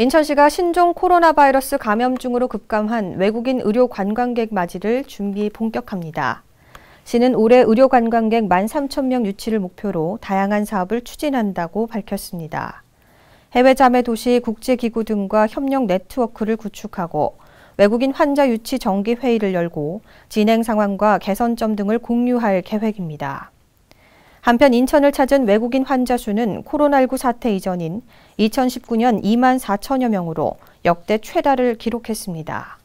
인천시가 신종 코로나 바이러스 감염증으로 급감한 외국인 의료 관광객 맞이를 준비 본격합니다. 시는 올해 의료 관광객 1 3 0명 유치를 목표로 다양한 사업을 추진한다고 밝혔습니다. 해외 자매 도시 국제기구 등과 협력 네트워크를 구축하고 외국인 환자 유치 정기 회의를 열고 진행 상황과 개선점 등을 공유할 계획입니다. 한편 인천을 찾은 외국인 환자 수는 코로나19 사태 이전인 2019년 2만 4천여 명으로 역대 최다를 기록했습니다.